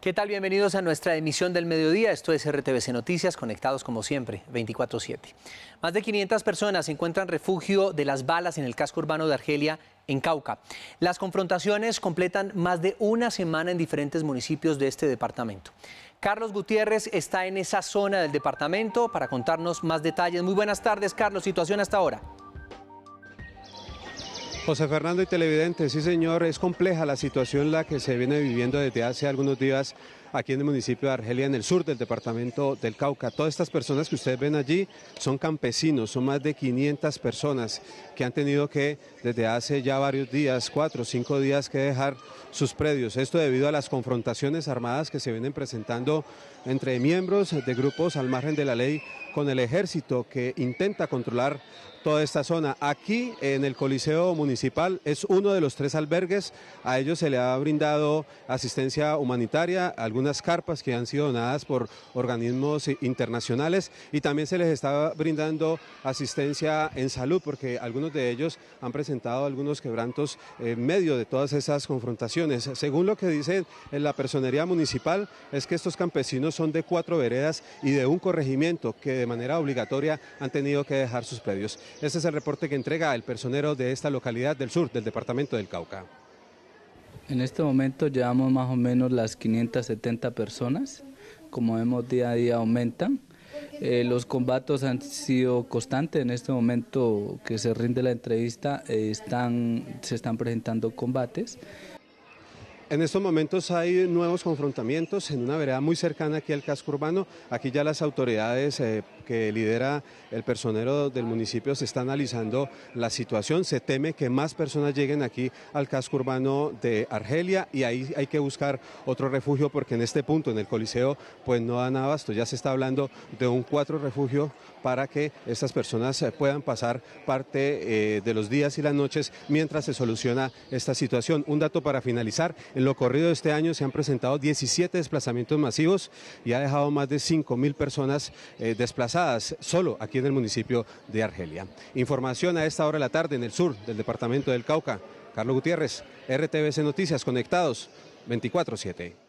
¿Qué tal? Bienvenidos a nuestra emisión del mediodía. Esto es RTBC Noticias, conectados como siempre, 24-7. Más de 500 personas encuentran refugio de las balas en el casco urbano de Argelia, en Cauca. Las confrontaciones completan más de una semana en diferentes municipios de este departamento. Carlos Gutiérrez está en esa zona del departamento para contarnos más detalles. Muy buenas tardes, Carlos. Situación hasta ahora. José Fernando y televidente, sí señor, es compleja la situación la que se viene viviendo desde hace algunos días aquí en el municipio de Argelia, en el sur del departamento del Cauca. Todas estas personas que ustedes ven allí son campesinos, son más de 500 personas que han tenido que desde hace ya varios días, cuatro o cinco días, que dejar sus predios. Esto debido a las confrontaciones armadas que se vienen presentando entre miembros de grupos al margen de la ley con el ejército que intenta controlar toda esta zona. Aquí en el Coliseo Municipal es uno de los tres albergues. A ellos se le ha brindado asistencia humanitaria unas carpas que han sido donadas por organismos internacionales y también se les está brindando asistencia en salud porque algunos de ellos han presentado algunos quebrantos en medio de todas esas confrontaciones. Según lo que dice en la personería municipal es que estos campesinos son de cuatro veredas y de un corregimiento que de manera obligatoria han tenido que dejar sus predios. Este es el reporte que entrega el personero de esta localidad del sur del departamento del Cauca. En este momento llevamos más o menos las 570 personas, como vemos día a día aumentan. Eh, los combates han sido constantes, en este momento que se rinde la entrevista eh, están, se están presentando combates en estos momentos hay nuevos confrontamientos en una vereda muy cercana aquí al casco urbano. Aquí ya las autoridades eh, que lidera el personero del municipio se está analizando la situación. Se teme que más personas lleguen aquí al casco urbano de Argelia y ahí hay que buscar otro refugio porque en este punto, en el Coliseo, pues no dan abasto. Ya se está hablando de un cuatro refugio para que estas personas eh, puedan pasar parte eh, de los días y las noches mientras se soluciona esta situación. Un dato para finalizar en lo corrido de este año se han presentado 17 desplazamientos masivos y ha dejado más de 5.000 personas eh, desplazadas solo aquí en el municipio de Argelia. Información a esta hora de la tarde en el sur del departamento del Cauca. Carlos Gutiérrez, RTBC Noticias, conectados 24-7.